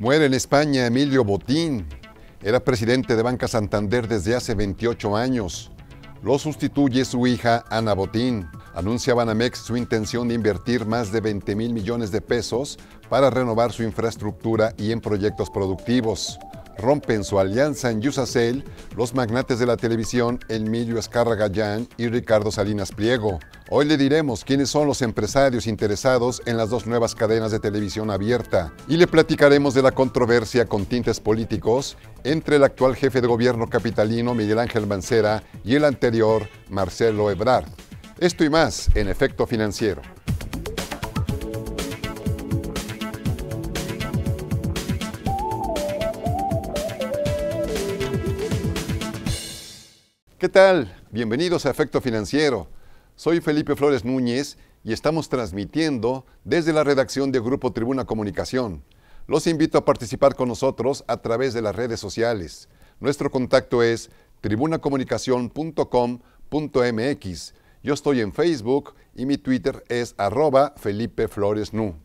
Muere en España Emilio Botín. Era presidente de Banca Santander desde hace 28 años. Lo sustituye su hija Ana Botín. Anuncia Banamex su intención de invertir más de 20 mil millones de pesos para renovar su infraestructura y en proyectos productivos rompen su alianza en Yusacel los magnates de la televisión Emilio Escarra Gallán y Ricardo Salinas Pliego. Hoy le diremos quiénes son los empresarios interesados en las dos nuevas cadenas de televisión abierta y le platicaremos de la controversia con tintes políticos entre el actual jefe de gobierno capitalino Miguel Ángel Mancera y el anterior Marcelo Ebrard. Esto y más en Efecto Financiero. ¿Qué tal? Bienvenidos a Efecto Financiero. Soy Felipe Flores Núñez y estamos transmitiendo desde la redacción de Grupo Tribuna Comunicación. Los invito a participar con nosotros a través de las redes sociales. Nuestro contacto es tribunacomunicación.com.mx. Yo estoy en Facebook y mi Twitter es arroba Felipe Flores Núñez.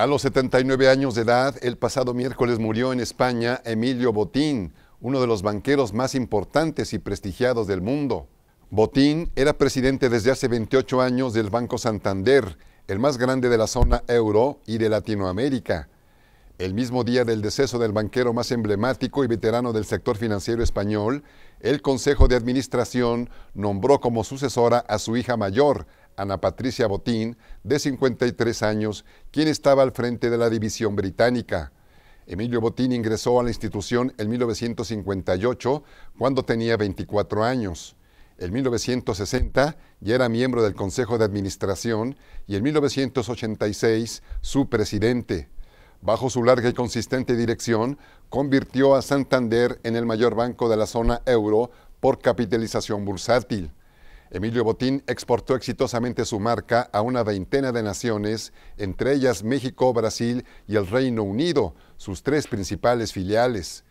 A los 79 años de edad, el pasado miércoles murió en España Emilio Botín, uno de los banqueros más importantes y prestigiados del mundo. Botín era presidente desde hace 28 años del Banco Santander, el más grande de la zona euro y de Latinoamérica. El mismo día del deceso del banquero más emblemático y veterano del sector financiero español, el Consejo de Administración nombró como sucesora a su hija mayor, Ana Patricia Botín, de 53 años, quien estaba al frente de la división británica. Emilio Botín ingresó a la institución en 1958, cuando tenía 24 años. En 1960 ya era miembro del Consejo de Administración y en 1986 su presidente. Bajo su larga y consistente dirección, convirtió a Santander en el mayor banco de la zona euro por capitalización bursátil. Emilio Botín exportó exitosamente su marca a una veintena de naciones, entre ellas México, Brasil y el Reino Unido, sus tres principales filiales.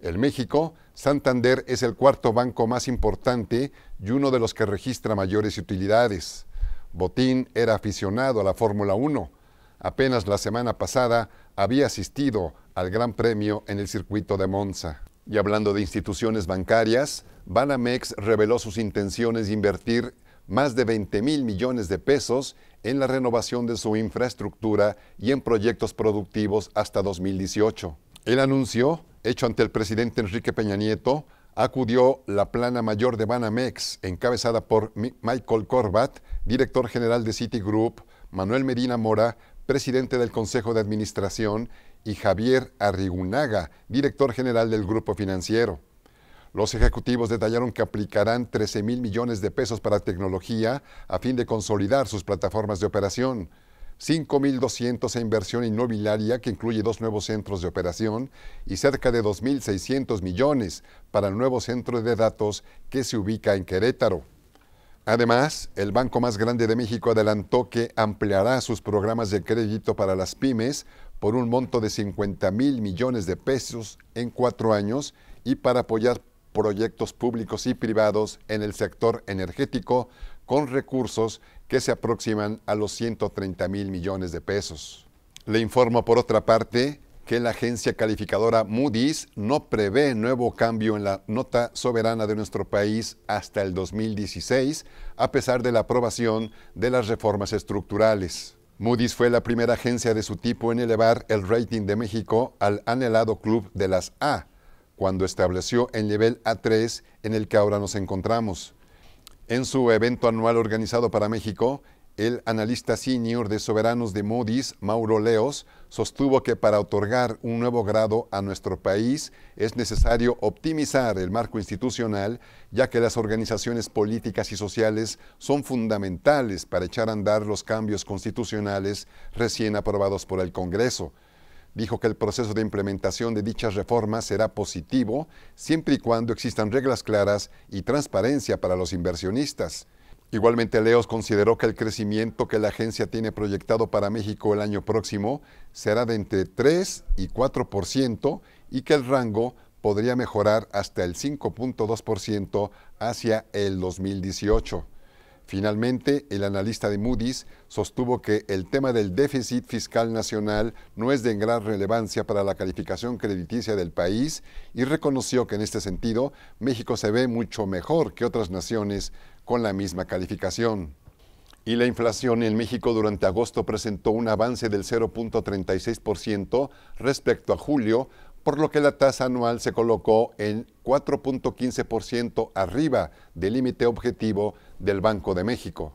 En México, Santander es el cuarto banco más importante y uno de los que registra mayores utilidades. Botín era aficionado a la Fórmula 1. Apenas la semana pasada había asistido al Gran Premio en el circuito de Monza. Y hablando de instituciones bancarias, Banamex reveló sus intenciones de invertir más de 20 mil millones de pesos en la renovación de su infraestructura y en proyectos productivos hasta 2018. El anuncio, hecho ante el presidente Enrique Peña Nieto, acudió la plana mayor de Banamex, encabezada por Michael Corbat, director general de Citigroup, Manuel Medina Mora, presidente del Consejo de Administración, y Javier Arrigunaga, director general del grupo financiero. Los ejecutivos detallaron que aplicarán 13 mil millones de pesos para tecnología a fin de consolidar sus plataformas de operación. 5.200 a inversión inmobiliaria, que incluye dos nuevos centros de operación, y cerca de 2.600 millones para el nuevo centro de datos que se ubica en Querétaro. Además, el banco más grande de México adelantó que ampliará sus programas de crédito para las pymes por un monto de 50 mil millones de pesos en cuatro años y para apoyar proyectos públicos y privados en el sector energético con recursos que se aproximan a los 130 mil millones de pesos. Le informo por otra parte que la agencia calificadora Moody's no prevé nuevo cambio en la nota soberana de nuestro país hasta el 2016, a pesar de la aprobación de las reformas estructurales. Moody's fue la primera agencia de su tipo en elevar el rating de México al anhelado club de las A, cuando estableció el nivel A3 en el que ahora nos encontramos. En su evento anual organizado para México, el analista senior de Soberanos de Modis, Mauro Leos, sostuvo que para otorgar un nuevo grado a nuestro país es necesario optimizar el marco institucional, ya que las organizaciones políticas y sociales son fundamentales para echar a andar los cambios constitucionales recién aprobados por el Congreso. Dijo que el proceso de implementación de dichas reformas será positivo siempre y cuando existan reglas claras y transparencia para los inversionistas. Igualmente, Leos consideró que el crecimiento que la agencia tiene proyectado para México el año próximo será de entre 3 y 4% y que el rango podría mejorar hasta el 5.2% hacia el 2018. Finalmente, el analista de Moody's sostuvo que el tema del déficit fiscal nacional no es de gran relevancia para la calificación crediticia del país y reconoció que en este sentido México se ve mucho mejor que otras naciones con la misma calificación. Y la inflación en México durante agosto presentó un avance del 0.36% respecto a julio, por lo que la tasa anual se colocó en 4.15% arriba del límite objetivo del Banco de México.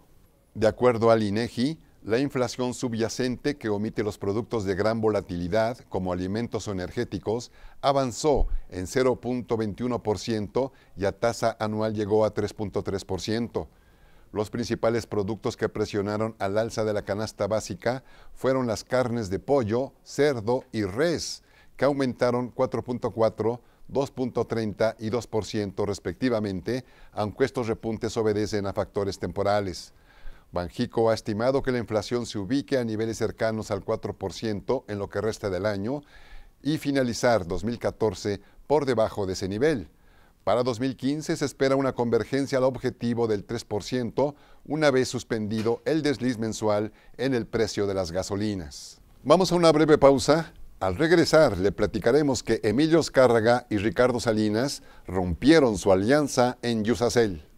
De acuerdo al INEGI, la inflación subyacente que omite los productos de gran volatilidad como alimentos o energéticos avanzó en 0.21% y a tasa anual llegó a 3.3%. Los principales productos que presionaron al alza de la canasta básica fueron las carnes de pollo, cerdo y res, que aumentaron 4.4, 2.30 y 2% respectivamente, aunque estos repuntes obedecen a factores temporales. Banjico ha estimado que la inflación se ubique a niveles cercanos al 4% en lo que resta del año y finalizar 2014 por debajo de ese nivel. Para 2015 se espera una convergencia al objetivo del 3% una vez suspendido el desliz mensual en el precio de las gasolinas. Vamos a una breve pausa al regresar, le platicaremos que Emilio Escárraga y Ricardo Salinas rompieron su alianza en Yusacel.